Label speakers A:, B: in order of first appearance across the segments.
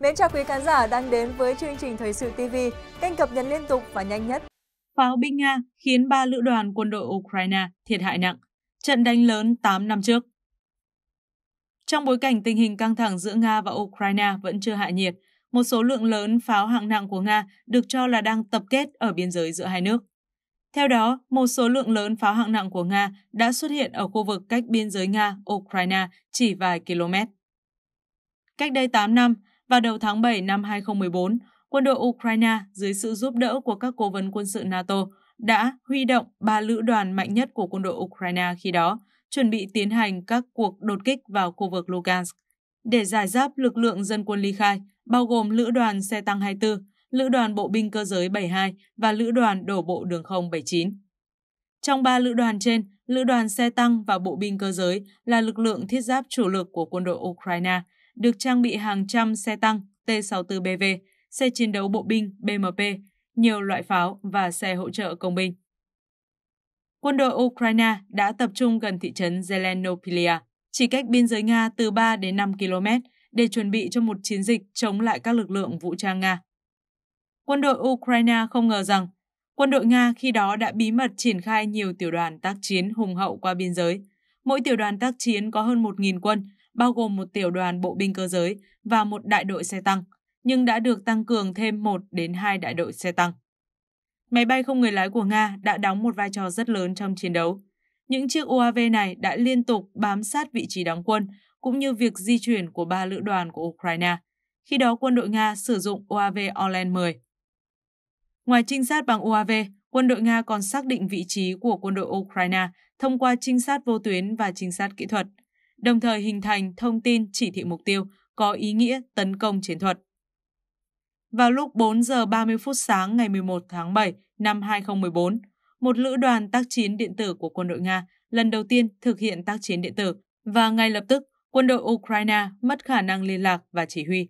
A: Mến chào quý khán giả đang đến với chương trình Thời sự TV, kênh cập nhật liên tục và nhanh nhất. Pháo binh Nga khiến ba lữ đoàn quân đội Ukraine thiệt hại nặng, trận đánh lớn 8 năm trước. Trong bối cảnh tình hình căng thẳng giữa Nga và Ukraine vẫn chưa hạ nhiệt, một số lượng lớn pháo hạng nặng của Nga được cho là đang tập kết ở biên giới giữa hai nước. Theo đó, một số lượng lớn pháo hạng nặng của Nga đã xuất hiện ở khu vực cách biên giới Nga-Ukraine chỉ vài km. Cách đây 8 năm, vào đầu tháng 7 năm 2014, quân đội Ukraine dưới sự giúp đỡ của các cố vấn quân sự NATO đã huy động ba lữ đoàn mạnh nhất của quân đội Ukraine khi đó, chuẩn bị tiến hành các cuộc đột kích vào khu vực Lugansk. Để giải giáp lực lượng dân quân ly khai, bao gồm lữ đoàn xe tăng 24, lữ đoàn bộ binh cơ giới 72 và lữ đoàn đổ bộ đường không 79. Trong ba lữ đoàn trên, lữ đoàn xe tăng và bộ binh cơ giới là lực lượng thiết giáp chủ lực của quân đội Ukraine – được trang bị hàng trăm xe tăng T-64BV, xe chiến đấu bộ binh BMP, nhiều loại pháo và xe hỗ trợ công binh. Quân đội Ukraine đã tập trung gần thị trấn Zelenopilia, chỉ cách biên giới Nga từ 3 đến 5 km để chuẩn bị cho một chiến dịch chống lại các lực lượng vũ trang Nga. Quân đội Ukraine không ngờ rằng quân đội Nga khi đó đã bí mật triển khai nhiều tiểu đoàn tác chiến hùng hậu qua biên giới. Mỗi tiểu đoàn tác chiến có hơn 1.000 quân bao gồm một tiểu đoàn bộ binh cơ giới và một đại đội xe tăng, nhưng đã được tăng cường thêm một đến hai đại đội xe tăng. Máy bay không người lái của Nga đã đóng một vai trò rất lớn trong chiến đấu. Những chiếc UAV này đã liên tục bám sát vị trí đóng quân, cũng như việc di chuyển của ba lữ đoàn của Ukraine. Khi đó quân đội Nga sử dụng UAV Orlan 10. Ngoài trinh sát bằng UAV, quân đội Nga còn xác định vị trí của quân đội Ukraine thông qua trinh sát vô tuyến và trinh sát kỹ thuật – đồng thời hình thành thông tin chỉ thị mục tiêu có ý nghĩa tấn công chiến thuật. Vào lúc 4 giờ 30 phút sáng ngày 11 tháng 7 năm 2014, một lữ đoàn tác chiến điện tử của quân đội Nga lần đầu tiên thực hiện tác chiến điện tử và ngay lập tức quân đội Ukraine mất khả năng liên lạc và chỉ huy.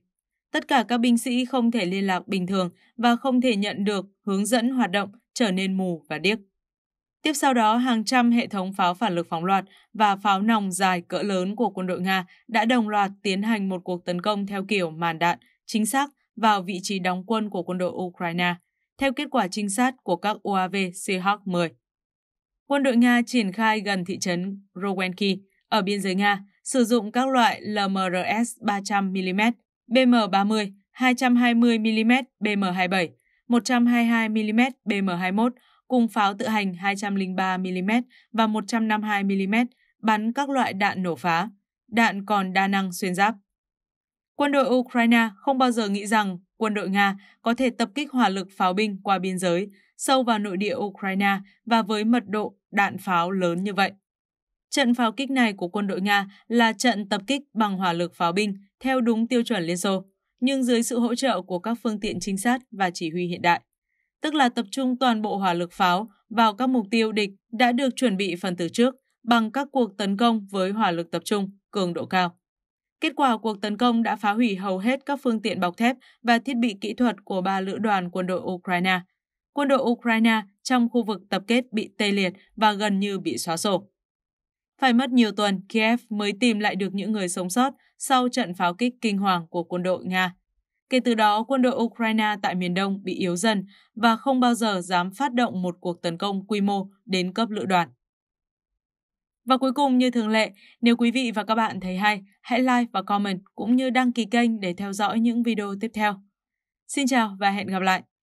A: Tất cả các binh sĩ không thể liên lạc bình thường và không thể nhận được hướng dẫn hoạt động trở nên mù và điếc. Tiếp sau đó, hàng trăm hệ thống pháo phản lực phóng loạt và pháo nòng dài cỡ lớn của quân đội Nga đã đồng loạt tiến hành một cuộc tấn công theo kiểu màn đạn, chính xác vào vị trí đóng quân của quân đội Ukraine, theo kết quả trinh sát của các UAV Seahawk-10. Quân đội Nga triển khai gần thị trấn Rowenki ở biên giới Nga, sử dụng các loại LMRS 300mm, BM-30, 220mm BM-27, 122mm BM-21 cùng pháo tự hành 203mm và 152mm, bắn các loại đạn nổ phá. Đạn còn đa năng xuyên giáp. Quân đội Ukraine không bao giờ nghĩ rằng quân đội Nga có thể tập kích hỏa lực pháo binh qua biên giới, sâu vào nội địa Ukraine và với mật độ đạn pháo lớn như vậy. Trận pháo kích này của quân đội Nga là trận tập kích bằng hỏa lực pháo binh theo đúng tiêu chuẩn Liên Xô, nhưng dưới sự hỗ trợ của các phương tiện trinh sát và chỉ huy hiện đại tức là tập trung toàn bộ hỏa lực pháo vào các mục tiêu địch đã được chuẩn bị phần từ trước bằng các cuộc tấn công với hỏa lực tập trung, cường độ cao. Kết quả cuộc tấn công đã phá hủy hầu hết các phương tiện bọc thép và thiết bị kỹ thuật của ba lữ đoàn quân đội Ukraine. Quân đội Ukraine trong khu vực tập kết bị tê liệt và gần như bị xóa sổ. Phải mất nhiều tuần, Kiev mới tìm lại được những người sống sót sau trận pháo kích kinh hoàng của quân đội Nga Kể từ đó, quân đội Ukraine tại miền Đông bị yếu dần và không bao giờ dám phát động một cuộc tấn công quy mô đến cấp lữ đoàn. Và cuối cùng như thường lệ, nếu quý vị và các bạn thấy hay, hãy like và comment cũng như đăng ký kênh để theo dõi những video tiếp theo. Xin chào và hẹn gặp lại!